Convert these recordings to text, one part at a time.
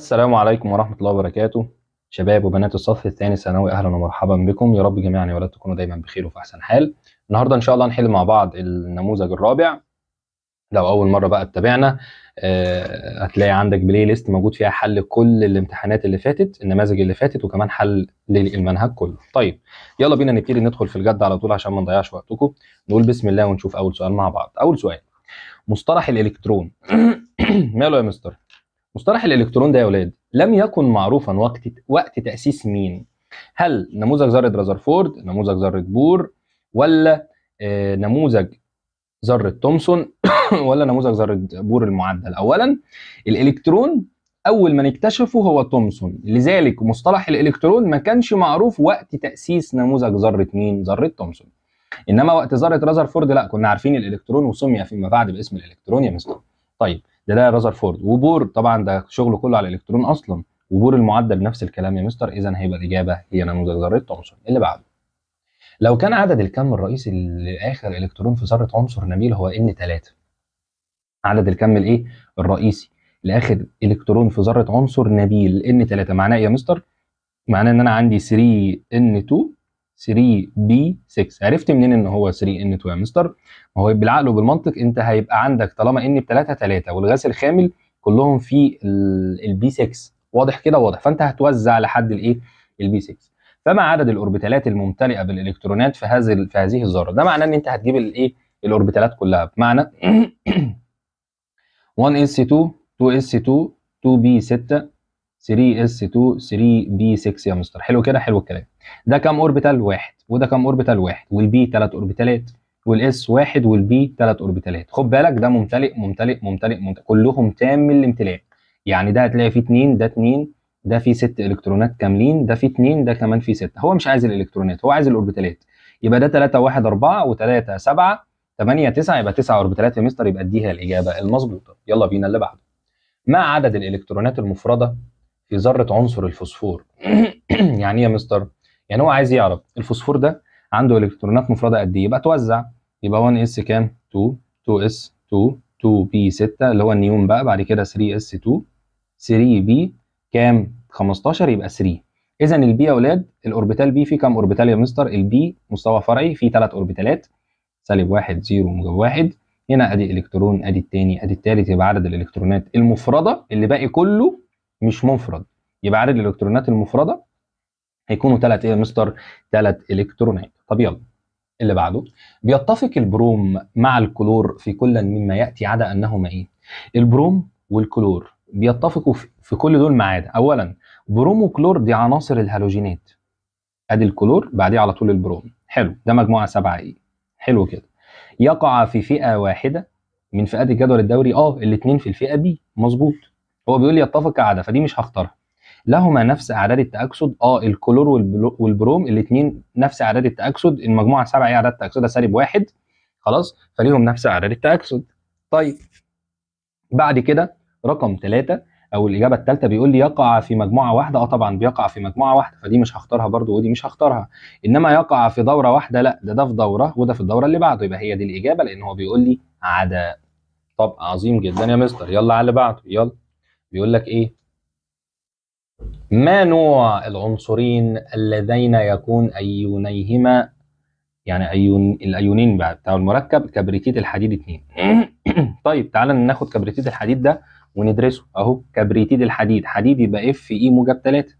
السلام عليكم ورحمة الله وبركاته شباب وبنات الصف الثاني ثانوي اهلا ومرحبا بكم يا رب جميعا يا ولاد تكونوا دايما بخير وفي احسن حال النهارده ان شاء الله هنحل مع بعض النموذج الرابع لو اول مره بقى تتابعنا أه هتلاقي عندك بلاي ليست موجود فيها حل كل الامتحانات اللي فاتت النماذج اللي فاتت وكمان حل للمنهج كله طيب يلا بينا نبتدي ندخل في الجد على طول عشان ما نضيعش وقتكم نقول بسم الله ونشوف اول سؤال مع بعض اول سؤال مصطلح الالكترون ماله يا مستر مصطلح الالكترون ده يا اولاد لم يكن معروفا وقت وقت تاسيس مين هل نموذج ذره رازرفورد نموذج ذره بور ولا آه، نموذج ذره تومسون ولا نموذج ذره بور المعدل اولا الالكترون اول من اكتشفه هو تومسون لذلك مصطلح الالكترون ما كانش معروف وقت تاسيس نموذج ذره مين ذره تومسون انما وقت ذره رازرفورد لا كنا عارفين الالكترون وسمي فيما بعد باسم الالكترون يا مستر طيب ده ده فورد وبور طبعا ده شغله كله على الالكترون اصلا وبور المعدل نفس الكلام يا مستر اذا هيبقى الاجابه هي نموذج ذره عنصر اللي بعده لو كان عدد الكم الرئيسي لاخر الكترون في ذره عنصر نبيل هو ان 3 عدد الكم الايه الرئيسي لاخر الكترون في ذره عنصر نبيل ان 3 معناه ايه يا مستر معناه ان انا عندي 3 ان 2 3B6 عرفت منين ان هو 3N2 يا مستر؟ ما هو بالعقل وبالمنطق انت هيبقى عندك طالما ب 3 3 والغاز الخامل كلهم في البي 6 واضح كده واضح فانت هتوزع لحد الايه؟ البي 6 فما عدد الاوربيتالات الممتلئه بالالكترونات في هذه في هذه الذره ده معناه ان انت هتجيب الايه؟ الاوربيتالات كلها بمعنى 1s2 2s2 2b6 3s2 3b6 يا مستر حلو كده حلو الكلام ده كام اوربيتال واحد وده كام اوربيتال واحد والبي ثلاث اوربيتالات والاس واحد والبي ثلاث اوربيتالات خد بالك ده ممتلئ ممتلئ ممتلئ, ممتلئ. كلهم تام الامتلاء يعني ده هتلاقي فيه 2 ده 2 ده فيه 6 الكترونات كاملين ده فيه 2 ده كمان فيه 6 هو مش عايز الالكترونات هو عايز الاوربيتالات يبقى ده 3 1 4 و3 7 8 9 يبقى 9 اوربيتالات يا مستر يبقى اديها الاجابه المظبوطه يلا بينا اللي بعده ما عدد الالكترونات المفرده في ذره عنصر الفوسفور يعني إيه يا مستر يعني هو عايز يعرف الفوسفور ده عنده الكترونات مفرده قد ايه يبقى توزع يبقى 1 اس كام 2 2 اس 2 2 بي 6 اللي هو النيون بقى بعد كده 3 اس 2 3 بي كام 15 يبقى 3 اذا البي يا اولاد الاوربيتال بي فيه كام اوربيتال يا مستر البي مستوى فرعي فيه ثلاث اوربيتالات سالب 1 0 موجب 1 هنا ادي الكترون ادي الثاني ادي الثالث يبقى عدد الالكترونات المفرده اللي باقي كله مش منفرد يبقى عدد الالكترونات المفرده هيكونوا ثلاث ايه يا مستر ثلاث الكترونات طب يلا اللي بعده بيتفق البروم مع الكلور في كل مما ياتي عدا انهما ايه البروم والكلور بيتفقوا في كل دول ما عدا اولا بروم وكلور دي عناصر الهالوجينات ادي الكلور بعديه على طول البروم حلو ده مجموعه سبعه ايه حلو كده يقع في فئه واحده من فئات الجدول الدوري اه الاثنين في الفئه دي مظبوط هو بيقول لي يتفق عدا فدي مش هختارها لهما نفس اعداد التاكسد اه الكلور والبروم الاثنين نفس اعداد التاكسد المجموعه سبعه ايه اعداد ده سالب واحد خلاص فليهم نفس اعداد التاكسد طيب بعد كده رقم ثلاثة او الاجابه الثالثه بيقول لي يقع في مجموعه واحده اه طبعا بيقع في مجموعه واحده فدي مش هختارها برضو ودي مش هختارها انما يقع في دوره واحده لا ده ده في دوره وده في الدوره اللي بعده يبقى هي دي الاجابه لان هو بيقول لي عدا طب عظيم جدا يا مستر يلا على اللي بعده يلا بيقول لك ايه ما نوع العنصرين اللذين يكون أيونيهما يعني أيون الأيونين بتاع المركب كبريتيت الحديد 2 طيب تعالى ناخد كبريتيت الحديد ده وندرسه أهو كبريتيد الحديد حديد يبقى اف اي e موجب 3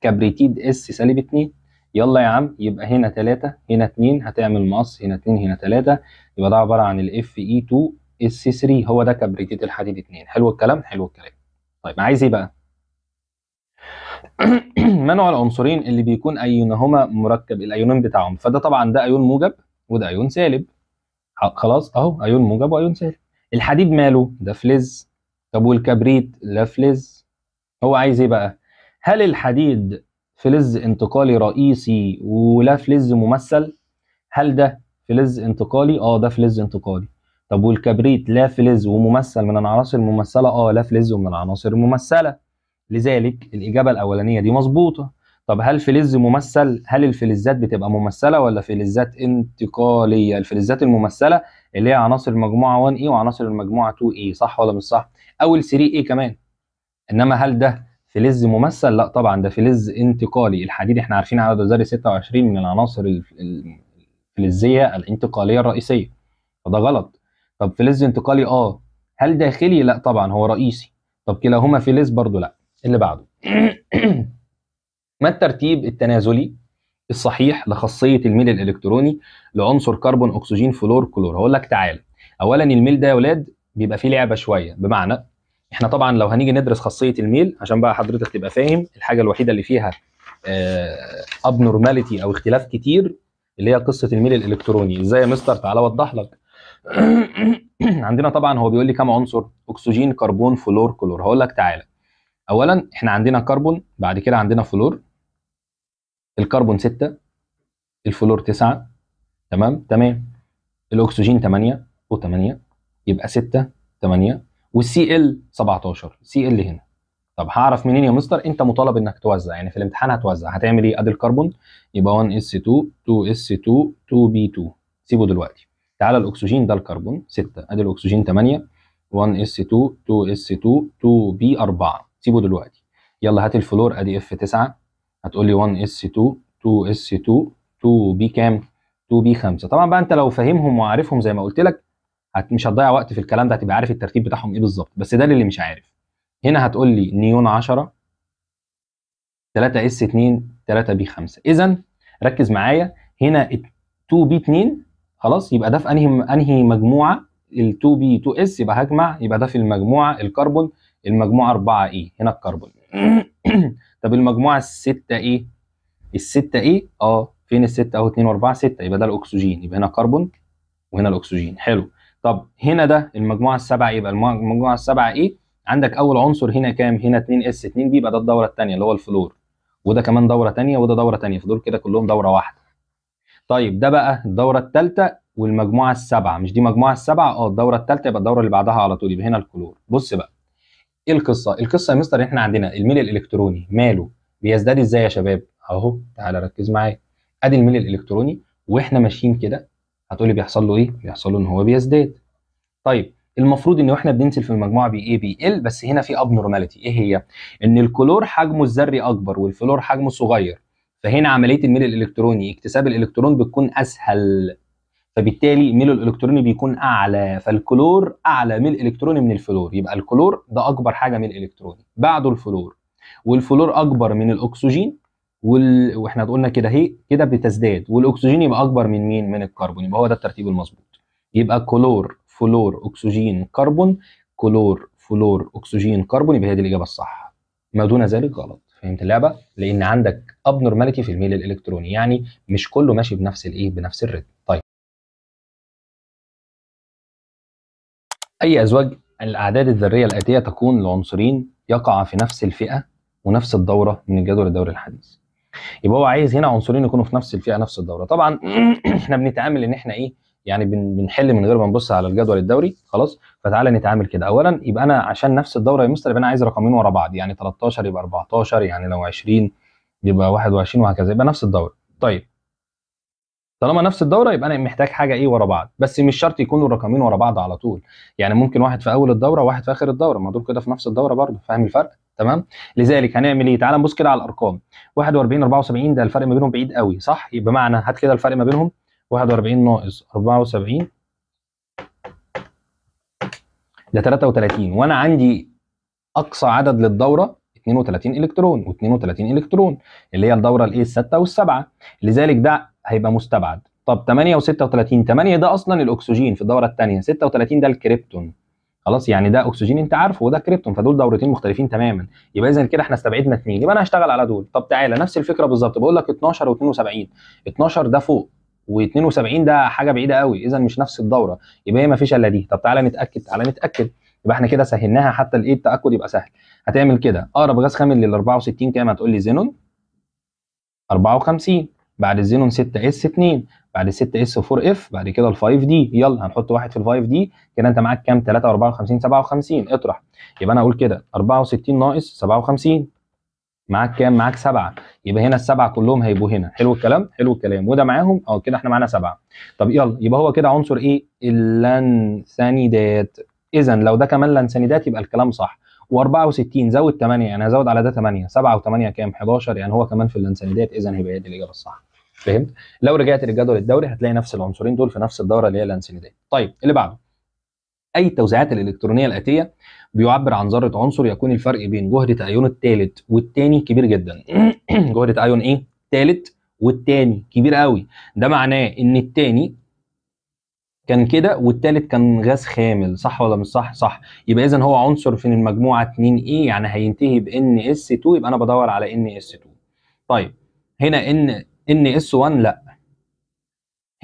كبريتيد اس سالب 2 يلا يا عم يبقى هنا 3 هنا 2 هتعمل مقص هنا 2 هنا 3 يبقى ده عبارة عن الاف اي 2 اس 3 هو ده كبريتيد الحديد 2 حلو الكلام حلو الكلام طيب عايز ايه بقى نوع العنصرين اللي بيكون ايونهما مركب الايونين بتاعهم فده طبعا ده ايون موجب وده ايون سالب خلاص اهو ايون موجب وايون سالب الحديد ماله ده فلز طب والكبريت لا فلز هو عايز ايه بقى هل الحديد فلز انتقالي رئيسي ولا فلز ممثل هل ده فلز انتقالي اه ده فلز انتقالي طب والكبريت لا فلز وممثل من العناصر الممثله اه لا فلز ومن العناصر الممثله لذلك الاجابه الاولانيه دي مظبوطه طب هل فلز ممثل هل الفلزات بتبقى ممثله ولا فلزات انتقاليه الفلزات الممثله اللي هي عناصر المجموعه 1E إيه وعناصر المجموعه 2E إيه، صح ولا مش صح او ال 3A إيه كمان انما هل ده فلز ممثل لا طبعا ده فلز انتقالي الحديد احنا عارفين عدد ذري 26 من العناصر الفلزيه الانتقاليه الرئيسيه فده غلط طب فلز انتقالي اه هل داخلي لا طبعا هو رئيسي طب كلاهما فلز برضو لا اللي بعده ما الترتيب التنازلي الصحيح لخاصيه الميل الالكتروني لعنصر كربون اكسجين فلور كلور هقول لك تعال اولا الميل ده يا اولاد بيبقى فيه لعبه شويه بمعنى احنا طبعا لو هنيجي ندرس خاصيه الميل عشان بقى حضرتك تبقى فاهم الحاجه الوحيده اللي فيها ابنورماليتي آه، او اختلاف كتير اللي هي قصه الميل الالكتروني ازاي يا مستر تعالى اوضح لك عندنا طبعا هو بيقول لي كام عنصر اكسجين كربون فلور كلور هقول لك تعالى اولا احنا عندنا كربون بعد كده عندنا فلور الكربون 6 الفلور 9 تمام تمام الاكسجين 8 و8 يبقى 6 8 والسي ال 17 سي ال هنا طب هعرف منين يا مستر انت مطالب انك توزع يعني في الامتحان هتوزع هتعمل ايه ادي الكربون يبقى 1 اس 2 2 اس 2 2 بي 2 سيبه دلوقتي تعالى الاكسجين ده الكربون 6 ادي الاكسجين 8 1 اس 2 2 اس 2 2 بي 4 سيبه دلوقتي يلا هات الفلور ادي اف 9 هتقول لي 1 اس 2 2 اس 2 2 بي كام 2 بي 5 طبعا بقى انت لو فاهمهم وعارفهم زي ما قلت لك هت مش هتضيع وقت في الكلام ده هتبقى عارف الترتيب بتاعهم ايه بالظبط بس ده للي مش عارف هنا هتقول لي نيون 10 3 اس 2 3 بي 5 اذا ركز معايا هنا 2 بي 2 خلاص يبقى ده في انهي انهي مجموعه ال 2 بي 2 اس يبقى هجمع يبقى ده في المجموعه الكربون المجموعه 4 اي e. هنا الكربون طب المجموعه 6 اي الستة e. اي e، اه فين الستة اهو 2 و4 6 يبقى ده الاكسجين يبقى هنا كربون وهنا الاكسجين حلو طب هنا ده المجموعه السبعه يبقى المجموعه السبعه اي عندك اول عنصر هنا كام هنا 2 اس 2 بي يبقى ده الدوره الثانيه اللي هو الفلور وده كمان دوره ثانيه وده دوره ثانيه فدول كده كلهم دوره واحده طيب ده بقى الدوره الثالثه والمجموعه السبعه مش دي مجموعه السبعه اه الدوره الثالثه يبقى الدوره اللي بعدها على طول يبقى هنا الكلور بص بقى ايه القصه القصه يا مستر ان احنا عندنا الميل الالكتروني ماله بيزداد ازاي يا شباب اهو تعالى ركز معايا ادي الميل الالكتروني واحنا ماشيين كده هتقولي بيحصل له ايه بيحصل له ان هو بيزداد طيب المفروض ان احنا بننزل في المجموعه بي اي بي ال بس هنا في اب نورماليتي ايه هي ان الكلور حجمه الذري اكبر والفلور حجمه صغير فهنا عمليه الميل الالكتروني اكتساب الالكترون بتكون اسهل فبالتالي الميل الالكتروني بيكون اعلى فالكلور اعلى ميل الكتروني من الفلور يبقى الكلور ده اكبر حاجه ميل الكتروني بعده الفلور والفلور اكبر من الاكسجين وال... واحنا قلنا كده اهي كده بتزداد والاكسجين يبقى اكبر من مين من الكربون يبقى هو ده الترتيب المظبوط يبقى كلور فلور اكسجين كربون كلور فلور اكسجين كربون يبقى هي دي الاجابه الصح ما دون ذلك غلط فهمت اللعبه لان عندك اب نورماليتي في الميل الالكتروني يعني مش كله ماشي بنفس الايه بنفس الريتم طيب أي أزواج الأعداد الذرية الآتية تكون لعنصرين يقع في نفس الفئة ونفس الدورة من الجدول الدوري الحديث يبقى هو عايز هنا عنصرين يكونوا في نفس الفئة نفس الدورة طبعا احنا بنتعامل ان احنا ايه يعني بنحل من غير ما نبص على الجدول الدوري خلاص فتعالى نتعامل كده اولا يبقى انا عشان نفس الدوره يا مستر يبقى انا عايز رقمين ورا بعض يعني 13 يبقى 14 يعني لو 20 يبقى 21 وهكذا يبقى نفس الدوره طيب طالما نفس الدوره يبقى انا محتاج حاجه ايه ورا بعض بس مش شرط يكونوا الرقمين ورا بعض على طول يعني ممكن واحد في اول الدوره وواحد في اخر الدوره ما دول كده في نفس الدوره برضه فاهم الفرق تمام لذلك هنعمل ايه تعال نبص كده على الارقام 41 74 ده الفرق ما بينهم بعيد قوي صح يبقى معنى هات كده الفرق ما بينهم 41 ناقص 74 ده 33 وانا عندي اقصى عدد للدوره 32 الكترون و32 الكترون اللي هي الدوره الايه السادسه والسابعه لذلك ده هيبقى مستبعد طب 8 و36 8 ده اصلا الاكسجين في الدوره الثانيه 36 ده الكريبتون خلاص يعني ده اكسجين انت عارفه وده كريبتون فدول دورتين مختلفين تماما يبقى اذا كده احنا استبعدنا اثنين يبقى انا هشتغل على دول طب تعالى نفس الفكره بالظبط بقول لك 12 و72 12 ده فوق و72 ده حاجه بعيده قوي اذا مش نفس الدوره يبقى هي ما فيش الا دي طب تعالى نتاكد تعالى نتاكد يبقى احنا كده سهلناها حتى الايه التاكد يبقى سهل هتعمل كده اقرب غاز خام لل 64 كام هتقول لي زينون 54 بعد الزينون 6 اس 2 بعد 6 اس 4 اف بعد كده ال 5 دي يلا هنحط واحد في ال 5 دي كده انت معاك كام 3 54 57 اطرح يبقى انا اقول كده 64 ناقص 57 معاك كام معاك 7 يبقى هنا السبعه كلهم هيبقوا هنا حلو الكلام حلو الكلام وده معاهم اه كده احنا معانا 7 طب يلا يبقى هو كده عنصر ايه اللانسانيدات اذا لو ده كمان لانسانيدات يبقى الكلام صح و64 زود 8 يعني هزود على ده 8 7 و8 كام 11 يعني هو كمان في اللانسانيدات اذا هيبقى هي دي الاجابه الصح فهمت لو رجعت للجدول الدوري هتلاقي نفس العنصرين دول في نفس الدوره اللي هي الانسيليديه طيب اللي بعده اي التوزيعات الالكترونيه الاتيه بيعبر عن ذره عنصر يكون الفرق بين جهد تايون الثالث والثاني كبير جدا جهد تايون ايه ثالث والثاني كبير قوي ده معناه ان الثاني كان كده والثالث كان غاز خامل صح ولا مش صح صح يبقى اذا هو عنصر في المجموعه 2 اي يعني هينتهي بان اس 2 يبقى انا بدور على ان اس 2 طيب هنا ان ان اس 1 لا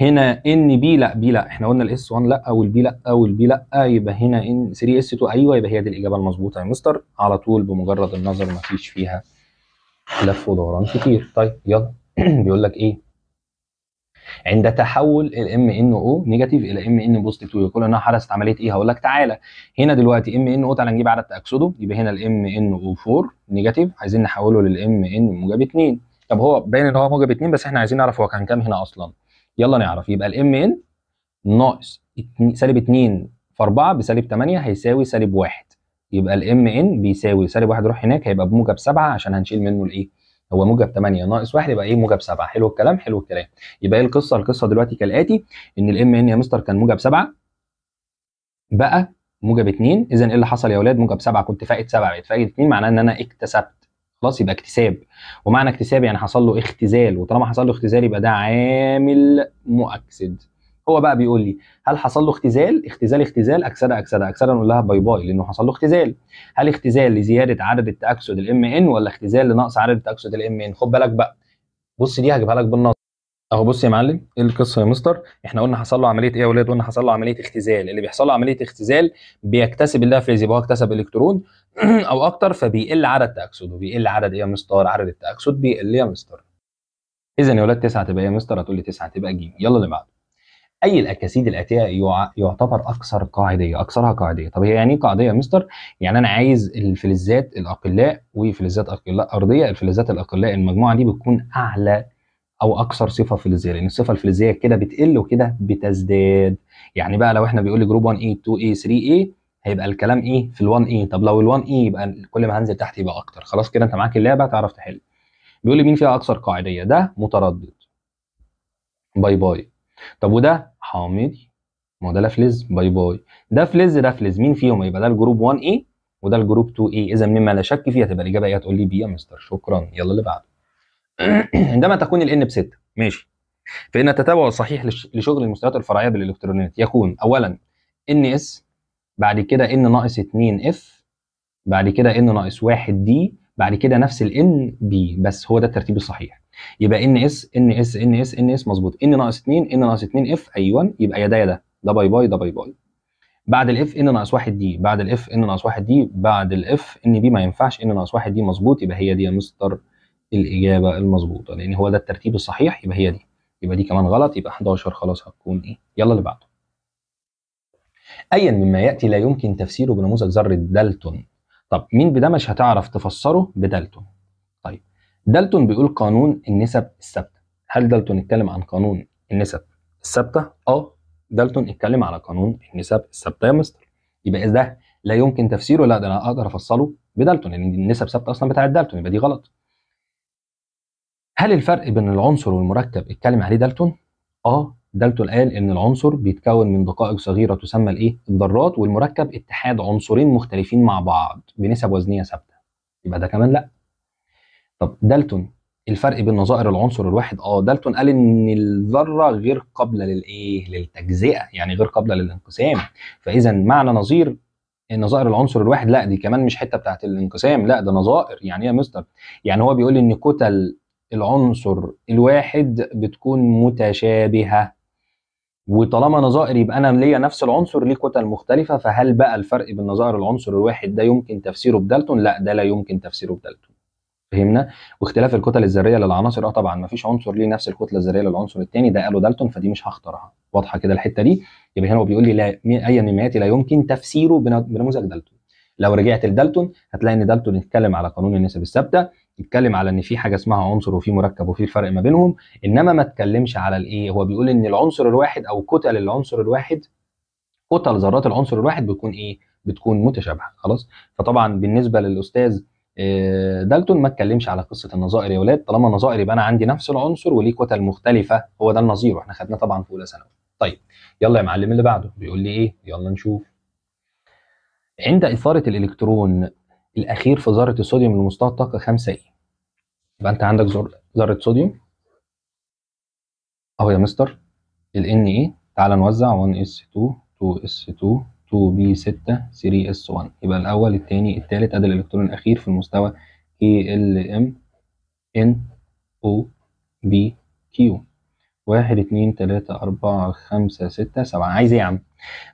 هنا ان بي لا بي لا احنا قلنا الاس 1 لا والبي لا والبي لا يبقى هنا ان 3 اس 2 ايوه يبقى هي دي الاجابه المظبوطه يا مستر على طول بمجرد النظر ما فيش فيها لف ودوران كتير طيب يلا بيقول لك ايه عند تحول الام ان او نيجاتيف الى ام ان بوزيتيف 2 يقول انها حدثت عمليه ايه هقول لك تعالى هنا دلوقتي ام ان او تعالى نجيب عدد تاكسده يبقى هنا الام ان او 4 نيجاتيف عايزين نحوله للام ان موجب 2 طب هو باين ان هو موجب 2 بس احنا عايزين نعرف هو كان كام هنا اصلا يلا نعرف يبقى الام ان ناقص سالب 2 في 4 بسالب 8 هيساوي سالب 1 يبقى الام ان بيساوي سالب 1 يروح هناك هيبقى بموجب 7 عشان هنشيل منه الايه e. هو موجب 8 ناقص 1 يبقى ايه موجب 7 حلو الكلام حلو الكلام يبقى ايه القصه القصه دلوقتي كالاتي ان الام ان يا مستر كان موجب 7 بقى موجب 2 اذا ايه اللي حصل يا اولاد موجب 7 كنت فاقد 7 بقت فاقد 2 معناه ان انا اكتسبت خلاص يبقى اكتساب ومعنى اكتساب يعني حصل له اختزال وطالما حصل له اختزال يبقى ده عامل مؤكسد هو بقى بيقول لي هل حصل له اختزال اختزال اختزال اكسده اكسده اكسده نقول لها باي باي لانه حصل له اختزال هل اختزال لزياده عدد التاكسد الام ان ولا اختزال لنقص عدد التاكسد الام ان خد بالك بقى بص دي هجيبها لك بالنظر اهو بص يا معلم ايه القصه يا مستر احنا قلنا حصل له عمليه ايه يا اولاد قلنا حصل له عمليه اختزال اللي بيحصل له عمليه اختزال بيكتسب اللي فيز يبقى هو اكتسب الكترون او اكتر فبيقل عدد تاكسده بيقل عدد ايه يا مستر عدد التاكسد بيقل يا مستر اذا يا اولاد 9 تبقى ايه يا مستر هتقول لي 9 تبقى ج يلا اللي بعده اي الاكاسيد الاتيه يعتبر اكثر قاعديه اكثرها قاعديه طب هي يعني ايه قاعديه يا مستر يعني انا عايز الفلزات الاقلاء وفلزات اقلاء ارضيه الفلزات الاقلاء المجموعه دي بتكون اعلى او اكثر صفه فلزيه لان الصفه الفلزيه كده بتقل وكده بتزداد يعني بقى لو احنا بيقول لي جروب 1 اي 2 اي 3 اي هيبقى الكلام ايه في ال1 اي طب لو ال1 اي يبقى كل ما هنزل تحت يبقى اكتر خلاص كده انت معاك اللعبه تعرف تحل بيقول لي مين فيها اكثر قاعديه ده متردد باي باي طب وده حامضي ما هو ده فلز باي باي ده فلز ده فلز مين فيهم يبقى ده الجروب 1 اي وده الجروب 2 اي اذا مما لا شك فيه هتبقى الاجابه ايه هتقول لي بي يا مستر شكرا يلا اللي بعده عندما تكون الان N ب 6 ماشي فإن التتابع الصحيح لشغل المستويات الفرعية بالإلكترونات يكون أولا N S بعد كده N ناقص 2 F بعد كده N ناقص 1 D بعد كده نفس ال N بي بس هو ده الترتيب الصحيح يبقى N S N S N S N S مظبوط N ناقص 2 N ناقص 2 F أيوه يبقى يا ده يا ده ده باي باي ده باي باي بعد الاف ان ناقص 1 دي بعد الاف ان ناقص 1 دي بعد الاف ان بي ما ينفعش ان ناقص 1 دي مظبوط يبقى هي دي يا مستر الاجابه المظبوطه لان هو ده الترتيب الصحيح يبقى هي دي يبقى دي كمان غلط يبقى 11 خلاص هتكون ايه يلا اللي بعده ايا مما ياتي لا يمكن تفسيره بنموذج ذره دالتون طب مين بده مش هتعرف تفسره بدالتون طيب دالتون بيقول قانون النسب الثابته هل دالتون اتكلم عن قانون النسب الثابته اه دالتون اتكلم على قانون النسب الثابته يا مستر يبقى ده لا يمكن تفسيره لا ده انا اقدر افصله بدالتون لان يعني النسب ثابته اصلا بتاعت دالتون يبقى دي غلط هل الفرق بين العنصر والمركب اتكلم عليه دالتون؟ اه دالتون قال ان العنصر بيتكون من دقائق صغيره تسمى الايه؟ الذرات والمركب اتحاد عنصرين مختلفين مع بعض بنسب وزنيه ثابته. يبقى ده كمان لا. طب دالتون الفرق بين نظائر العنصر الواحد اه دالتون قال ان الذره غير قابله للايه؟ للتجزئه يعني غير قابله للانقسام. فاذا معنى نظير نظائر العنصر الواحد لا دي كمان مش حته بتاعت الانقسام لا ده نظائر يعني ايه يا مستر؟ يعني هو بيقول ان كتل العنصر الواحد بتكون متشابهه وطالما نظائر يبقى انا ليا نفس العنصر ليه كتل مختلفه فهل بقى الفرق بين نظائر العنصر الواحد ده يمكن تفسيره بدالتون؟ لا ده لا يمكن تفسيره بدالتون. فهمنا؟ واختلاف الكتل الذريه للعناصر اه طبعا ما فيش عنصر ليه نفس الكتله الذريه للعنصر الثاني ده قاله دالتون فدي مش هختارها. واضحه كده الحته دي؟ يبقى هنا هو بيقول لي لا اي نميات لا يمكن تفسيره بنموذج دالتون. لو رجعت لدالتون هتلاقي ان دالتون اتكلم على قانون النسب الثابته تتكلم على ان في حاجه اسمها عنصر وفي مركب وفي فرق ما بينهم انما ما تكلمش على الايه هو بيقول ان العنصر الواحد او كتل العنصر الواحد كتل ذرات العنصر الواحد بتكون ايه بتكون متشابهه خلاص فطبعا بالنسبه للاستاذ آه، دالتون ما اتكلمش على قصه النظائر يا ولاد طالما النظائر يبقى انا عندي نفس العنصر وليه كتل مختلفه هو ده النظير واحنا خدناه طبعا في اولى ثانوي طيب يلا يا معلم اللي بعده بيقول لي ايه يلا نشوف عند اثاره الالكترون الاخير في ذره الصوديوم لمستوى الطاقه 5 اي يبقى انت عندك ذره صوديوم اهو يا مستر ال ان اي e، تعال نوزع 1 اس 2 2 اس 2 2 بي 6 3 اس 1 يبقى الاول الثاني الثالث ادي الالكترون الاخير في المستوى كي ال ام ان او بي كيو 3 4 5 6 7 عايز ايه يا عم؟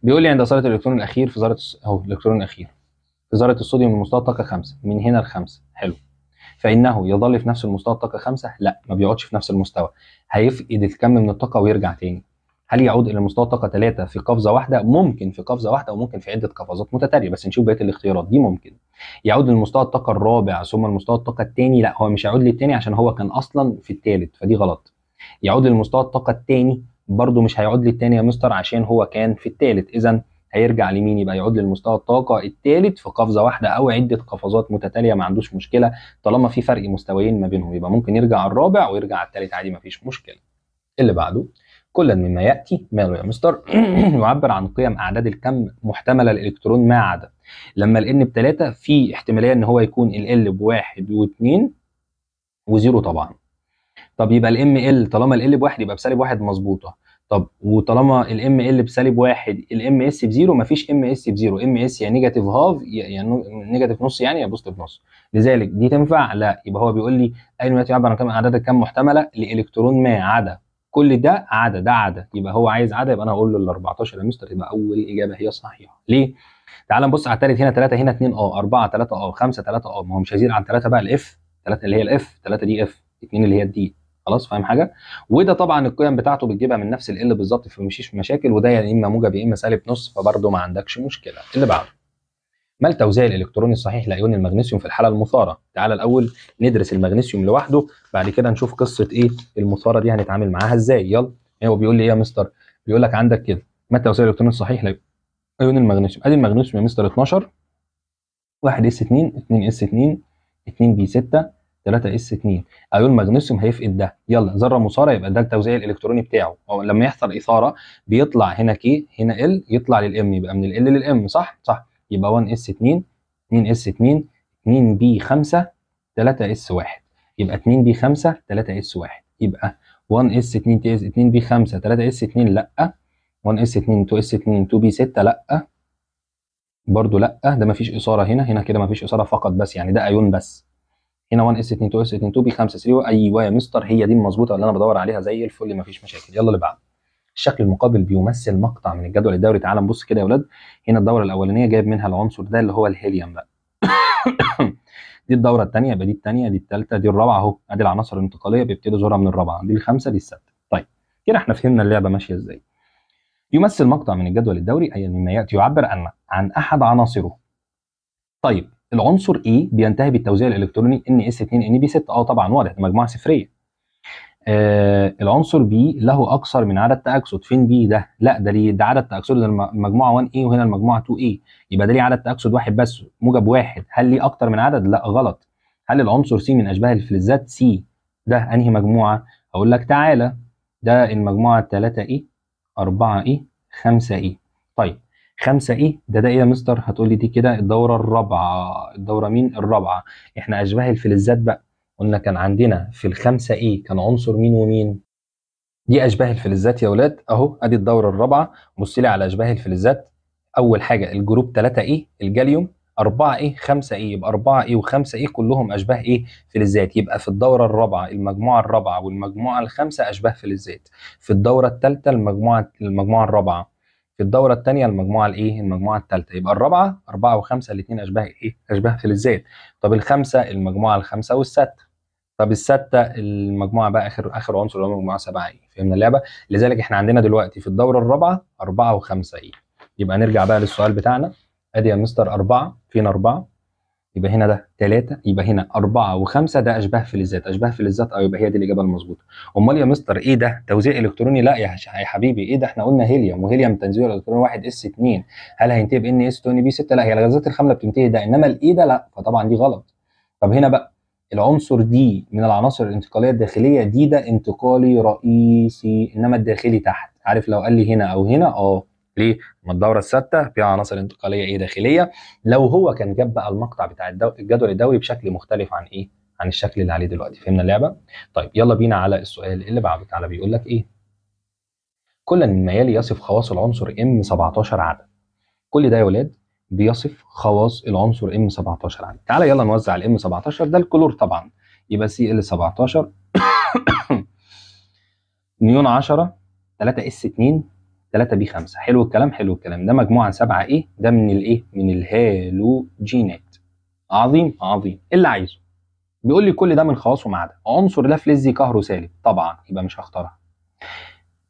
بيقول لي عند ذرة الإلكترون الأخير في ذرة اهو الإلكترون الأخير في ذرة الصوديوم المستوى الطاقة خمسة من هنا لخمسة حلو فانه يظل في نفس المستوى الطاقه خمسة لا ما بيقعدش في نفس المستوى هيفقد الكم من الطاقه ويرجع تاني هل يعود الى مستوى الطاقه 3 في قفزه واحده ممكن في قفزه واحده وممكن في عده قفزات متتاليه بس نشوف بقيه الاختيارات دي ممكن يعود لمستوى الطاقه الرابع ثم المستوى الطاقه الثاني لا هو مش هيعود للثاني عشان هو كان اصلا في الثالث فدي غلط يعود للمستوى الطاقه الثاني برضه مش هيعود للثاني يا مستر عشان هو كان في الثالث اذا هيرجع لمين يبقى يعود للمستوى الطاقه الثالث في قفزه واحده او عده قفزات متتاليه ما عندوش مشكله طالما في فرق مستويين ما بينهم يبقى ممكن يرجع الرابع ويرجع على الثالث عادي ما فيش مشكله اللي بعده كلا مما ياتي ماله يا مستر يعبر عن قيم اعداد الكم محتمله الالكترون ما عدا لما ال n بثلاثه في احتماليه ان هو يكون ال l بواحد واثنين وزيرو طبعا طب يبقى الام ال طالما ال ال بواحد يبقى بسالب واحد مظبوطه طب وطالما الام ال بسالب واحد الام اس بزيرو مفيش ام اس بزيرو ام اس يعني نيجاتيف هاف يعني نيجاتيف نص يعني يا بوزيتيف نص لذلك دي تنفع لا يبقى هو بيقول لي اي نوعات يعبر عن كم اعداد كم محتمله لالكترون ما عدا كل ده عدا ده عدا يبقى هو عايز عدا يبقى انا هقول له ال 14 يا مستر يبقى اول اجابه هي صحيحه ليه؟ تعال نبص على الثالث هنا 3 هنا 2 اه 4 3 اه 5 3 اه ما هو مش هيزيد عن 3 بقى الاف 3 اللي هي الاف 3 دي اف 2 اللي هي الدي خلاص فاهم حاجه وده طبعا القيم بتاعته بتجيبها من نفس ال بالظبط فمشيش في مشاكل وده يا يعني اما موجب يا اما سالب نص فبرضه ما عندكش مشكله اللي بعده ما التوزيع الالكتروني الصحيح لايون المغنيسيوم في الحاله المثاره تعالى الاول ندرس المغنيسيوم لوحده بعد كده نشوف قصه ايه المثاره دي هنتعامل معاها ازاي يلا هو بيقول لي ايه يا مستر بيقول لك عندك كده ما التوزيع الالكتروني الصحيح لايون المغنيسيوم ادي المغنيسيوم يا مستر 12 1 اس 2 2 اس 2 2 بي 6 3 اس 2 ايون مغنيسيوم هيفقد ده يلا ذره مثاره يبقى ده التوزيع الالكتروني بتاعه او لما يحصل اثاره بيطلع هنا كي هنا ال يطلع للام يبقى من ال للام صح صح يبقى 1 اس 2 2 اس 2 2 بي 5 3 اس 1 يبقى 2 بي 5 3 اس 1 يبقى 1 اس 2 تي اس 2 بي 5 3 اس 2 لا 1 اس 2 2 اس 2 2 بي 6 لا برضه لا ده مفيش اثاره هنا هنا كده مفيش اثاره فقط بس يعني ده ايون بس هنا 1 اس 2 2 اس 2 2 بي 5 3 ايوه يا مستر هي دي المظبوطه اللي انا بدور عليها زي الفل مفيش مشاكل يلا اللي بعده الشكل المقابل بيمثل مقطع من الجدول الدوري تعالى نبص كده يا ولاد هنا الدوره الاولانيه جايب منها العنصر ده اللي هو الهيليوم بقى دي الدوره الثانيه يبقى دي الثانيه دي الثالثه دي الرابعه اهو ادي العناصر الانتقاليه بيبتدي زورها من الرابعه دي الخامسه دي السادسه طيب كده احنا فهمنا اللعبه ماشيه ازاي يمثل مقطع من الجدول الدوري اي مما ياتي يعبر عن عن احد عناصره طيب العنصر E بينتهي بالتوزيع الالكتروني NS2NB6 اه طبعا واضح ده مجموعه صفريه آه العنصر B له اكثر من عدد تاكسد فين B ده لا ده ليه ده عدد تاكسد المجموعه 1A e وهنا المجموعه 2A e. يبقى ده ليه عدد تاكسد واحد بس موجب واحد هل ليه اكثر من عدد لا غلط هل العنصر C من اشباه الفلزات C ده انهي مجموعه اقول لك تعالى ده المجموعه 3A 4A 5A طيب خمسة ايه ده ده ايه يا مستر هتقولي دي كده الدوره الرابعه الدوره مين الرابعه احنا اشباه الفلزات بقى قلنا كان عندنا في الخمسة ايه كان عنصر مين ومين دي اشباه الفلزات يا ولاد اهو ادي الدوره الرابعه بص لي على اشباه الفلزات اول حاجه الجروب ثلاثة ايه الجاليوم أربعة ايه خمسة ايه يبقى أربعة ايه وخمسة ايه كلهم اشباه ايه فلزات يبقى في الدوره الرابعه المجموعه الرابعه والمجموعه الخامسه اشباه فلزات في الدوره الثالثه المجموعه المجموعه الرابعه في الدوره الثانيه المجموعه الايه المجموعه الثالثه يبقى الرابعه أربعة وخمسة الاثنين اشباه ايه اشباه فلزات طب الخمسه المجموعه الخمسه والستة طب الستة المجموعة بقى آخر آخر عنصر اللي هو مجموعة سبعة ايه؟ فهمنا اللعبة لذلك احنا عندنا دلوقتي في الدورة الرابعة أربعة وخمسة ايه؟ يبقى نرجع بقى للسؤال بتاعنا ادي يا مستر أربعة، فين أربعة؟ يبقى هنا ده 3 يبقى هنا 4 و5 ده اشباه فلزات اشباه فلزات اه يبقى هي دي الاجابه المظبوطه امال يا مستر ايه ده توزيع الكتروني لا يا حبيبي ايه ده احنا قلنا هيليوم وهيليوم تنزيل الكتروني 1 اس 2 هل هينتهي بان اس 2 بي 6 لا هي الغازات الخامله بتنتهي ده انما الايه ده لا فطبعا دي غلط طب هنا بقى العنصر دي من العناصر الانتقاليه الداخليه دي ده انتقالي رئيسي انما الداخلي تحت عارف لو قال لي هنا او هنا اه ليه؟ ما الدوره الثابته فيها عناصر انتقاليه ايه داخليه لو هو كان جاب بقى المقطع بتاع الدو... الجدول الدوري بشكل مختلف عن ايه؟ عن الشكل اللي عليه دلوقتي فهمنا اللعبه؟ طيب يلا بينا على السؤال اللي بعده تعالى بيقول لك ايه؟ كلا مما يلي يصف خواص العنصر ام 17 عدد كل ده يا ولاد بيصف خواص العنصر ام 17 عدد تعالى يلا نوزع الام 17 ده الكلور طبعا يبقى سي ال 17 نيون 10 3 اس 2 3 بي 5 حلو الكلام حلو الكلام ده مجموعه 7 ايه ده من الايه من الهالوجينات عظيم عظيم اللي عايزه بيقول لي كل ده من خواص ومعادن عدا عنصر لا فلزي كهرو سالب طبعا يبقى مش هختارها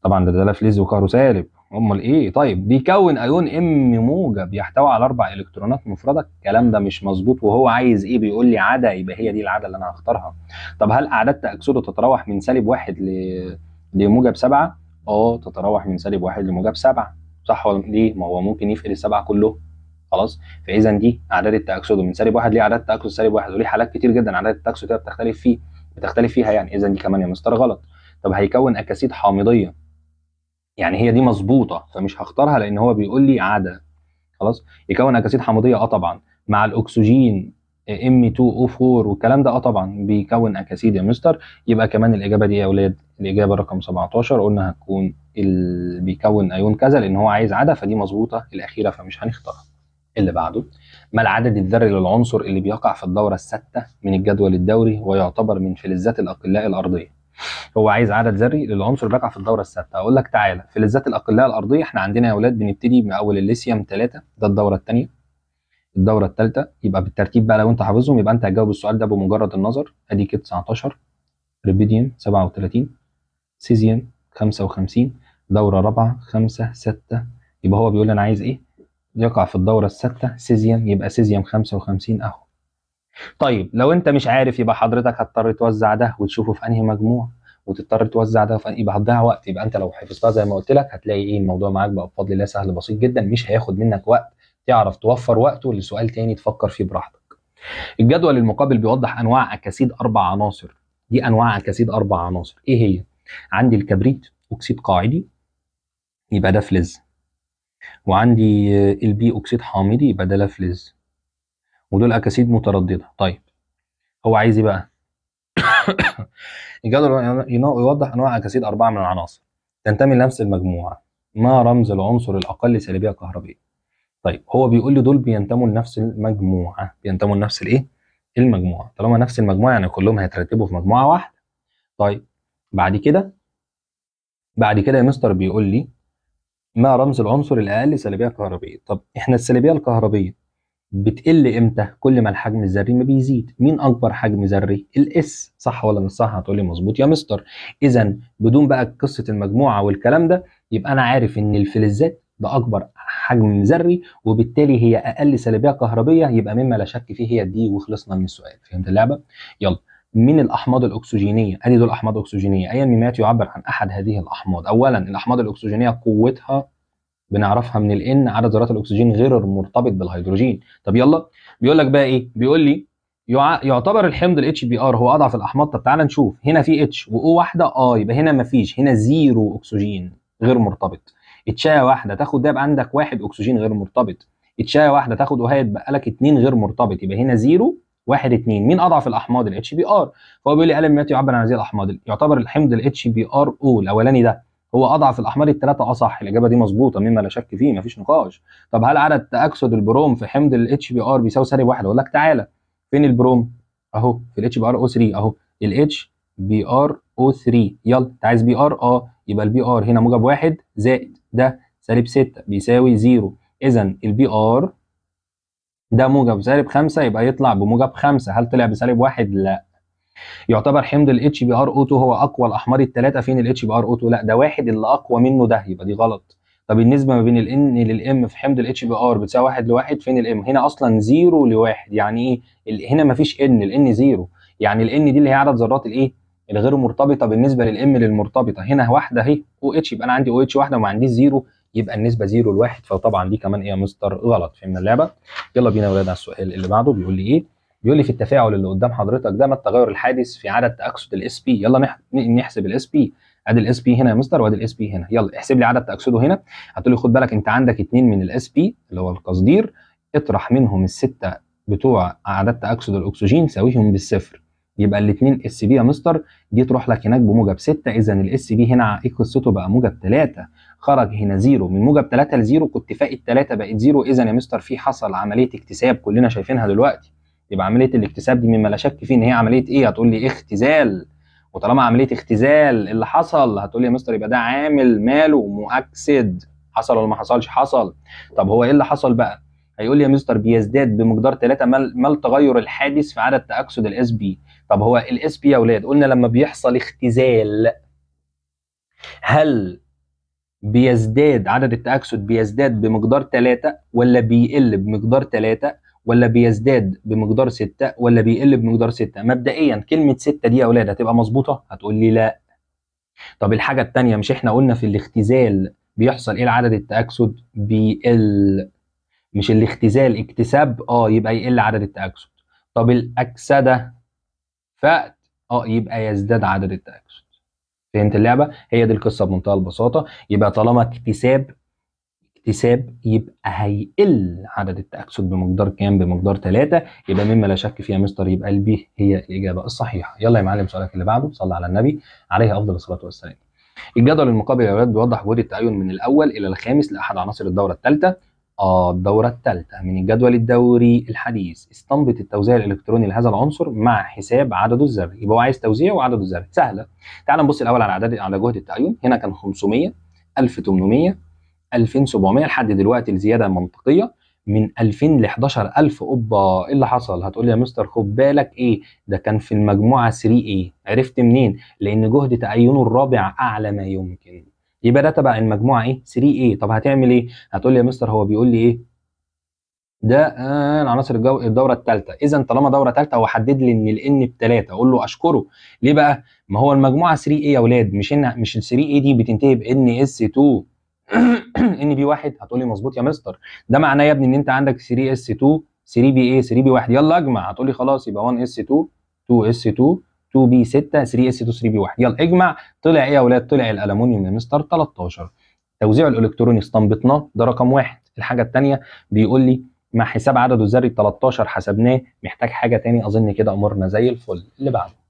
طبعا ده ده لا فلزي وكهرو سالب امال ايه طيب بيكون ايون ام موجب يحتوي على اربع الكترونات مفرده الكلام ده مش مظبوط وهو عايز ايه بيقول لي عدا يبقى هي دي العاده اللي انا هختارها طب هل اعداد تاكسده تتراوح من سالب واحد ل لموجب سبعه اه تتراوح من سالب واحد لموجب سبعة صح ولا ليه؟ ما هو ممكن يفقد السبعة كله خلاص فاذا دي اعداد التاكسد من سالب واحد ليه اعداد التاكسد سالب واحد وليه حالات كتير جدا اعداد التاكسد كده بتختلف فيه بتختلف فيها يعني اذا دي كمان يا مستر غلط طب هيكون اكاسيد حامضيه يعني هي دي مظبوطه فمش هختارها لان هو بيقول لي عدا خلاص يكون اكاسيد حامضيه اه طبعا مع الاكسجين إيه، ام 2 او 4 والكلام ده اه طبعا بيكون اكاسيد يا مستر يبقى كمان الاجابه دي يا اولاد الإجابة رقم 17 قلنا هتكون اللي بيكون أيون كذا لأن هو عايز عدد فدي مظبوطة الأخيرة فمش هنختارها. اللي بعده ما العدد الذري للعنصر اللي بيقع في الدورة السادسة من الجدول الدوري ويعتبر من فلزات الأقلاء الأرضية؟ هو عايز عدد ذري للعنصر اللي بيقع في الدورة السادسة، أقول لك تعالى فلزات الأقلاء الأرضية احنا عندنا يا أولاد بنبتدي من أول الليثيوم 3 ده الدورة الثانية الدورة الثالثة يبقى بالترتيب بقى لو أنت حافظهم يبقى أنت هتجاوب السؤال ده بمجرد النظر أديك 19 ريبيديوم 37 سيزيان 55 دورة رابعة 5 6 يبقى هو بيقول لي أنا عايز إيه؟ يقع في الدورة الستة سيزيان يبقى سيزيان 55 أهو طيب لو أنت مش عارف يبقى حضرتك هتضطر توزع ده وتشوفه في أنهي مجموع وتضطر توزع ده في يبقى هتضيع وقت يبقى انت لو حفظتها زي ما قلت لك هتلاقي ايه الموضوع معاك بقى بفضل الله سهل بسيط جدا مش هياخد منك وقت تعرف توفر وقته لسؤال تاني تفكر فيه براحتك. الجدول المقابل بيوضح انواع اكاسيد اربع عناصر دي انواع اكاسيد اربع عناصر ايه هي؟ عندي الكبريت اكسيد قاعدي يبقى ده فلز وعندي البي اكسيد حامضي يبقى ده لا فلز ودول اكاسيد متردده طيب هو عايز ايه بقى الجدول يوضح انواع اكاسيد اربعه من العناصر تنتمي لنفس المجموعه ما رمز العنصر الاقل سلبيه كهربائيه طيب هو بيقول لي دول بينتموا لنفس المجموعه بينتموا لنفس الايه المجموعه طالما نفس المجموعه يعني كلهم هيترتبوا في مجموعه واحده طيب بعد كده بعد كده يا مستر بيقول لي ما رمز العنصر الاقل سلبيه كهربيه طب احنا السلبيه الكهربيه بتقل امتى كل ما الحجم الذري ما بيزيد مين اكبر حجم ذري الاس صح ولا مش صح هتقول لي مظبوط يا مستر اذا بدون بقى قصه المجموعه والكلام ده يبقى انا عارف ان الفلزات ده اكبر حجم ذري وبالتالي هي اقل سلبيه كهربيه يبقى مما لا شك فيه هي دي وخلصنا من السؤال فهمت اللعبه يلا من الاحماض الاكسجينيه ادي دول احماض اكسجينيه اي ميمات يعبر عن احد هذه الاحماض اولا الاحماض الاكسجينيه قوتها بنعرفها من الان عدد ذرات الاكسجين غير المرتبط بالهيدروجين طب يلا بيقول لك بقى ايه بيقول لي يعتبر الحمض الاتش بي ار هو اضعف الاحماض طب تعالى نشوف هنا في اتش واو واحده اه يبقى هنا مفيش هنا زيرو اكسجين غير مرتبط اتشاية واحده تاخد ده يبقى عندك واحد اكسجين غير مرتبط اتشاية واحده تاخد وهي يتبقى لك اتنين غير مرتبط يبقى هنا زيرو واحد اتنين مين اضعف الاحماض الاتش بي ار فهو بيقول لي الم مات يعبر عن هذه الاحماض يعتبر الحمض الاتش بي ار او الاولاني ده هو اضعف الاحماض الثلاثه اه صح الاجابه دي مظبوطه مما لا شك فيه مفيش نقاش طب هل عدد تاكسد البروم في حمض الاتش بي ار بيساوي سالب واحد اقول لك تعالى فين البروم اهو في الاتش بي ار او 3 اهو الاتش بي ار او 3 يلا انت عايز بي ار اه يبقى البي ار هنا موجب واحد زائد ده سالب 6 بيساوي 0 اذا البي ار ده موجب سالب خمسة يبقى يطلع بموجب خمسة هل طلع بسالب واحد؟ لا يعتبر حمض الاتش بي ار او 2 هو اقوى الاحمر الثلاثه فين الاتش بي ار او 2 لا ده واحد اللي اقوى منه ده يبقى دي غلط طب النسبه ما بين ال ان للام في حمض الاتش بي ار بتساوي واحد لواحد فين الام هنا اصلا زيرو لواحد يعني ايه هنا ما فيش ان الان زيرو يعني الان دي اللي هي عدد ذرات الايه الغير مرتبطه بالنسبه للام للمرتبطه هنا واحده اهي او اتش يبقى انا عندي او اتش واحده وما عنديش زيرو يبقى النسبه 0 ل 1 فطبعا دي كمان ايه يا مستر غلط فهمنا اللعبه يلا بينا يا ولاد على السؤال اللي بعده بيقول لي ايه بيقول لي في التفاعل اللي قدام حضرتك ده ما التغير الحادث في عدد تاكسد الاس بي يلا نحسب الاس بي ادي الاس بي هنا يا مستر وادي الاس بي هنا يلا احسب لي عدد تاكسده هنا هتقول لي خد بالك انت عندك اثنين من الاس بي اللي هو القصدير اطرح منهم السته بتوع عدد تاكسد الاكسجين ساويهم بالصفر يبقى الاثنين اس بي يا مستر دي تروح لك هناك بموجب 6 اذا الاس بي هنا ايه قصته بقى موجب 3 خرج هنا زيرو من موجب 3 ل 0 كنت فائت 3 بقت زيرو اذا يا مستر في حصل عمليه اكتساب كلنا شايفينها دلوقتي يبقى عمليه الاكتساب دي مما لا شك فيه ان هي عمليه ايه هتقول لي اختزال وطالما عمليه اختزال اللي حصل هتقول لي يا مستر يبقى ده عامل ماله مؤكسد حصل ولا ما حصلش حصل طب هو ايه اللي حصل بقى هيقول لي يا مستر بيزداد بمقدار 3 ما التغير الحادث في عدد تاكسد الاس بي طب هو الاس بي يا اولاد قلنا لما بيحصل اختزال هل بيزداد عدد التأكسد بيزداد بمقدار 3 ولا بيقل بمقدار 3 ولا بيزداد بمقدار 6 ولا بيقل بمقدار 6 مبدئيا كلمة 6 دي يا أولاد هتبقى مظبوطة هتقول لي لا طب الحاجة التانية مش احنا قلنا في الاختزال بيحصل ايه لعدد التأكسد بيقل مش الاختزال اكتساب اه يبقى يقل عدد التأكسد طب الأكسدة فقد اه يبقى يزداد عدد التأكسد فهمت اللعبه هي دي القصه بمنتهى البساطه يبقى طالما اكتساب اكتساب يبقى هيقل عدد التأكسد بمقدار كام؟ بمقدار ثلاثه، يبقى مما لا شك فيها مستر يبقى البي هي الإجابة الصحيحة. يلا يا معلم سؤالك اللي بعده صلى على النبي عليه أفضل الصلاة والسلام. الجدول المقابل يا اولاد بيوضح وجود التأين من الأول إلى الخامس لأحد عناصر الدورة الثالثة آه، الدورة الثالثة من الجدول الدوري الحديث استنبط التوزيع الإلكتروني لهذا العنصر مع حساب عدده الذري يبقى هو عايز توزيع وعدده الذري سهلة تعال نبص الأول على عدد على جهد التأيون هنا كان 500 1800 2700 لحد دلوقتي الزيادة منطقية من 2000 ل 11000 اوبا ايه اللي حصل هتقول لي يا مستر خد بالك ايه ده كان في المجموعه 3 ايه عرفت منين لان جهد تعينه الرابع اعلى ما يمكن يبقى ده تبع المجموعه ايه 3A طب هتعمل ايه هتقول لي يا مستر هو بيقول لي ايه ده آه، العناصر الجو... الدوره الثالثه اذا طالما دوره ثالثه هو حدد لي ان الان بثلاثه اقول له اشكره ليه بقى ما هو المجموعه 3A يا اولاد مش ان مش ال 3A دي بتنتهي ب ان اس 2 ان بي 1 هتقول لي مظبوط يا مستر ده معناه يا ابني ان انت عندك 3 اس 2 3 بي ايه 3 بي 1 يلا اجمع هتقول لي خلاص يبقى 1 اس 2 2 اس 2 2 بي 6 3 اس 2 3 بي 1 يلا اجمع طلع ايه يا اولاد طلع الالومنيوم يا مستر 13 توزيعه الالكتروني استنبطناه ده رقم واحد الحاجه الثانيه بيقول لي مع حساب عدده الذري 13 حسبناه محتاج حاجه ثاني اظن كده امورنا زي الفل اللي بعده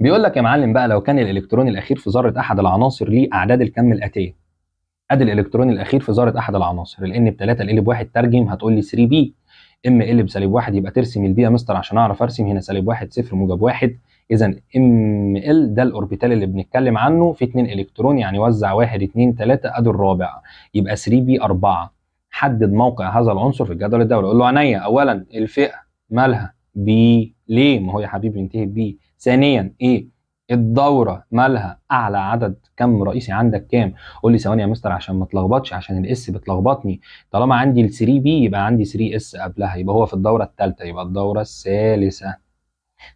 بيقول لك يا معلم بقى لو كان الالكترون الاخير في ذره احد العناصر ليه اعداد الكم الاتيه ادي الالكترون الاخير في ذره احد العناصر الان ب 3 ال ب 1 ترجم هتقول لي 3 بي ام ال بسالب 1 يبقى ترسم البي يا مستر عشان اعرف ارسم هنا سالب 1 صفر موجب 1 اذا ام ال ده الاوربيتال اللي بنتكلم عنه في 2 الكترون يعني وزع 1 2 3 ادي الرابع يبقى 3 بي 4 حدد موقع هذا العنصر في الجدول الدوري قول له عينيا اولا الفئه مالها بي ليه ما هو يا حبيبي ينتهي بي ثانيا ايه الدوره مالها اعلى عدد كم رئيسي عندك كام قول لي ثواني يا مستر عشان ما اتلخبطش عشان الاس بتلخبطني طالما عندي ال 3 بي يبقى عندي 3 اس قبلها يبقى هو في الدوره الثالثه يبقى الدوره الثالثه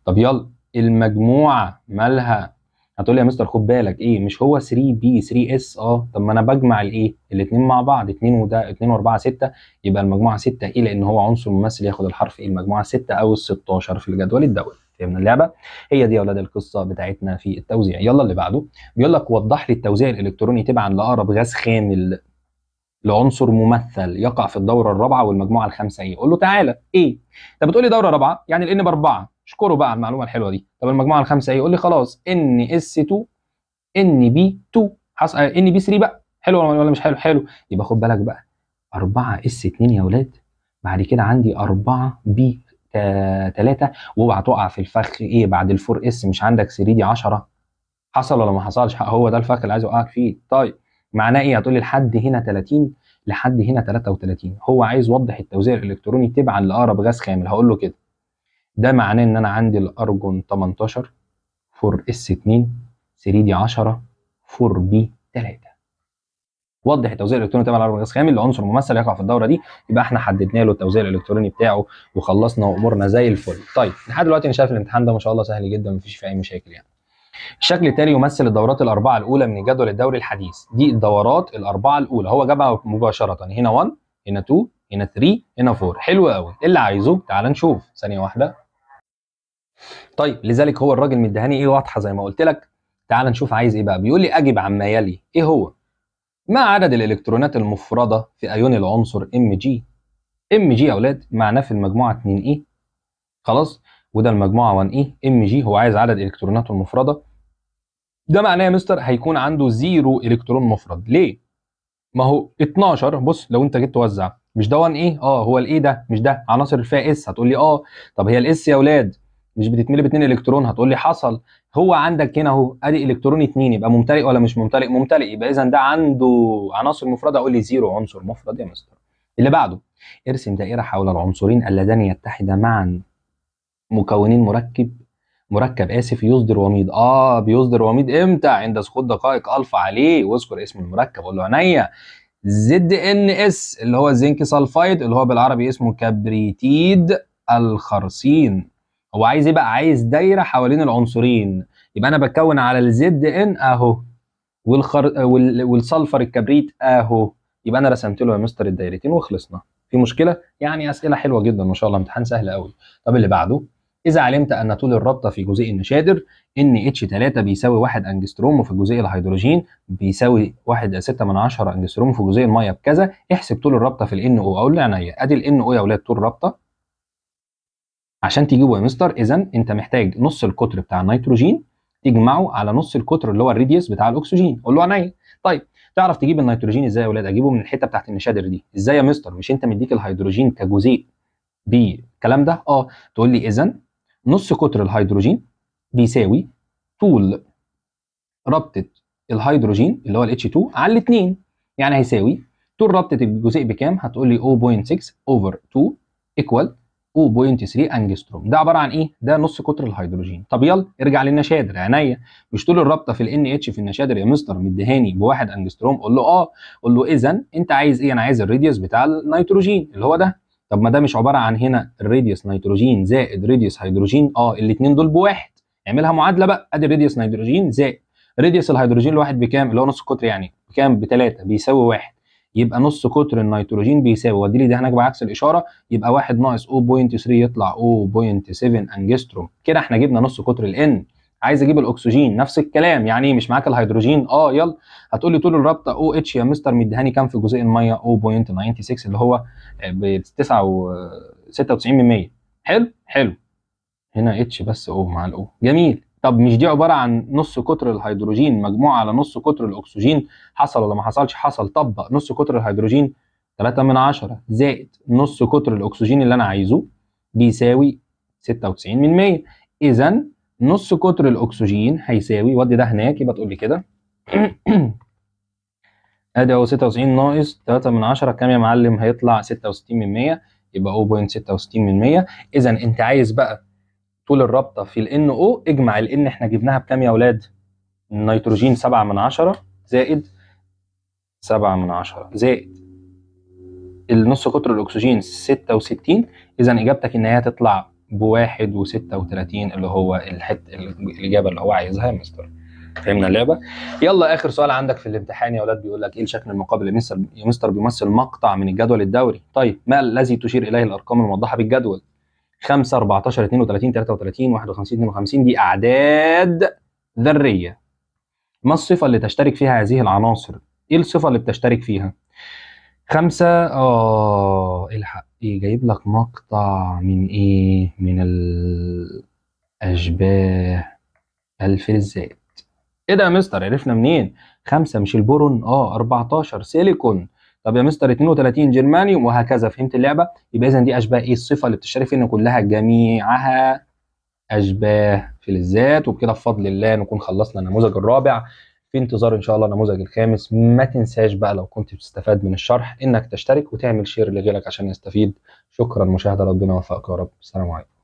طب يلا المجموعه مالها هتقول لي يا مستر خد بالك ايه مش هو 3 بي 3 اس اه طب ما انا بجمع الايه الاثنين مع بعض 2 وده 2 و4 6 يبقى المجموعه 6 ايه لان هو عنصر ممثل ياخد الحرف ايه المجموعه 6 او ال 16 في الجدول الدوري من اللعبه هي دي يا اولاد القصه بتاعتنا في التوزيع يلا اللي بعده بيقول لك وضح لي التوزيع الالكتروني تبعا لاقرب غاز خام لعنصر ممثل يقع في الدوره الرابعه والمجموعه الخامسه ايه قول له تعالى ايه طب بتقول لي دوره رابعه يعني الان باربعه اشكره بقى على المعلومه الحلوه دي طب المجموعه الخامسه ايه يقول لي خلاص ان اس 2 ان بي 2 آه، ان بي 3 بقى حلو ولا مش حلو حلو يبقى خد بالك بقى 4 اس 2 يا اولاد بعد كده عندي 4 بي 3 واوعى تقع في الفخ ايه بعد الفور اس مش عندك 3 دي 10 حصل ولا ما حصلش هو ده الفخ اللي عايز اوقعك فيه طيب معناه ايه هتقول لي لحد هنا 30 لحد هنا 33 هو عايز يوضح التوزيع الالكتروني تبعا لاقرب غاز خامل هقول له كده ده معناه ان انا عندي الارجون 18 4 اس 2 3 دي 10 4 بي 3 وضح التوزيع الالكتروني تبع الارجون خامل لعنصر ممثل يقع في الدوره دي يبقى احنا حددنا له التوزيع الالكتروني بتاعه وخلصنا وامورنا زي الفل طيب لحد دلوقتي انا شايف الامتحان ده ما شاء الله سهل جدا مفيش فيه اي مشاكل يعني الشكل التالي يمثل الدورات الاربعه الاولى من الجدول الدوري الحديث دي الدورات الاربعه الاولى هو جابها مباشره هنا 1 هنا 2 هنا 3 هنا 4 حلو قوي إيه اللي عايزه تعال نشوف ثانيه واحده طيب لذلك هو الراجل مديهاني ايه واضحه زي ما قلت لك تعال نشوف عايز ايه بقى بيقول لي اجب عما يلي ايه هو ما عدد الإلكترونات المفردة في أيون العنصر Mg Mg يا أولاد معناه في المجموعة 2E خلاص وده المجموعة 1E Mg هو عايز عدد إلكتروناته المفردة ده معناه يا مستر هيكون عنده زيرو إلكترون مفرد ليه؟ ما هو 12 بص لو أنت جيت توزع مش ده 1A e؟ اه هو الايه e ده مش ده عناصر فيها اس هتقول لي اه طب هي الاس يا أولاد مش بتتملي باتنين الكترون هتقول لي حصل هو عندك هنا اهو ادي الكتروني 2 يبقى ممتلئ ولا مش ممتلئ ممتلئ يبقى اذا ده عنده عناصر مفرده اقول لي زيرو عنصر مفرد يا مستر اللي بعده ارسم دائره حول العنصرين اللذان يتحدا معا مكونين مركب مركب اسف يصدر وميض اه بيصدر وميض امتى عند سقوط دقائق الفا عليه واذكر اسم المركب قول له عينيا زد ان اس اللي هو الزنك سلفايد اللي هو بالعربي اسمه كبريتيد الخرسين هو عايز ايه بقى عايز دايره حوالين العنصرين يبقى انا بتكون على الزد ان اهو والخر... وال... والسلفر الكبريت اهو يبقى انا رسمت له يا مستر الدايرتين وخلصنا في مشكله يعني اسئله حلوه جدا ما شاء الله امتحان سهل قوي طب اللي بعده اذا علمت ان طول الرابطه في جزيء النشادر ان اتش 3 بيساوي 1 انجستروم وفي جزيء الهيدروجين بيساوي 1.6 من انجستروم وفي جزيء الميه بكذا احسب طول الرابطه في ال ان او اقول لي عينيا ادي ان او يا اولاد طول رابطه عشان تجيبه يا مستر اذا انت محتاج نص القطر بتاع النيتروجين تجمعه على نص القطر اللي هو الريديوس بتاع الاكسجين قول له عينيا إيه؟ طيب تعرف تجيب النيتروجين ازاي يا ولاد اجيبه من الحته بتاعت النشادر دي ازاي يا مستر مش انت مديك الهيدروجين كجزيء بالكلام ده اه تقول لي اذا نص قطر الهيدروجين بيساوي طول ربطه الهيدروجين اللي هو الاتش 2 على 2 يعني هيساوي طول ربطه الجزيء بكام هتقول لي 0.6 اوفر 2 ايكوال 2.3 انجستروم ده عباره عن ايه ده نص قطر الهيدروجين طب يلا ارجع للنشادر عينيا مش طول الرابطه في الان اتش في النشادر يا مستر مديهاني بواحد انجستروم قول له اه قول له اذا انت عايز ايه انا عايز الراديوس بتاع النيتروجين اللي هو ده طب ما ده مش عباره عن هنا الراديوس نيتروجين زائد راديوس هيدروجين اه الاثنين دول بواحد اعملها معادله بقى ادي الراديوس نيتروجين زائد راديوس الهيدروجين الواحد بكام اللي هو نص القطر يعني بكام بثلاثه بيساوي واحد يبقى نص قطر النيتروجين بيساوي ودي لي ده هناك بعكس الاشاره يبقى 1 ناقص 0.3 يطلع 0.7 انجستروم كده احنا جبنا نص قطر الان عايز اجيب الاكسجين نفس الكلام يعني ايه مش معاك الهيدروجين اه يلا هتقول لي طول الرابطه او اتش يا مستر مديهاني كام في جزيء الميه 0.96 اللي هو آه، ب 9 96% آه، حلو حلو هنا اتش بس او مع الاو جميل طب مش دي عباره عن نص قطر الهيدروجين مجموع على نص قطر الاكسجين حصل ولا ما حصلش حصل طبق نص قطر الهيدروجين 3 من 10 زائد نص قطر الاكسجين اللي انا عايزه بيساوي 96 من 100 اذا نص قطر الاكسجين هيساوي ودي ده هناك يبقى تقول لي كده ادي اهو 96 ناقص 3 من 10 كام يا معلم هيطلع 66 من 100 يبقى 0.66 من 100 اذا انت عايز بقى طول الرابطه في الان او اجمع الان احنا جبناها بكام يا اولاد؟ النيتروجين 7 من 10 زائد 7 من 10 زائد النص قطر الاكسجين 66 اذا اجابتك ان هي تطلع بواحد و 36 اللي هو الحته الإجابة اللي هو عايزها يا مستر فهمنا اللعبة يلا آخر سؤال عندك في الامتحان يا أولاد بيقول لك إيه الشكل المقابل يا مستر يا مستر بيمثل مقطع من الجدول الدوري طيب ما الذي تشير إليه الأرقام الموضحة بالجدول 5 14 32 33 51 52 دي اعداد ذريه ما الصفه اللي تشترك فيها هذه العناصر ايه الصفه اللي بتشترك فيها خمسة اه الحق ايه جايب لك مقطع من ايه من الاشباه الفلزات ايه ده يا مستر عرفنا منين خمسة مش البورون اه 14 سيليكون طب يا مستر 32 جرمانيوم وهكذا فهمت اللعبه يبقى اذا دي اشباه ايه الصفه اللي بتشترك ان كلها جميعها اشباه في الذات وبكده بفضل الله نكون خلصنا النموذج الرابع في انتظار ان شاء الله النموذج الخامس ما تنساش بقى لو كنت بتستفاد من الشرح انك تشترك وتعمل شير لغيرك عشان يستفيد شكرا مشاهده ربنا يوفقك يا رب السلام عليكم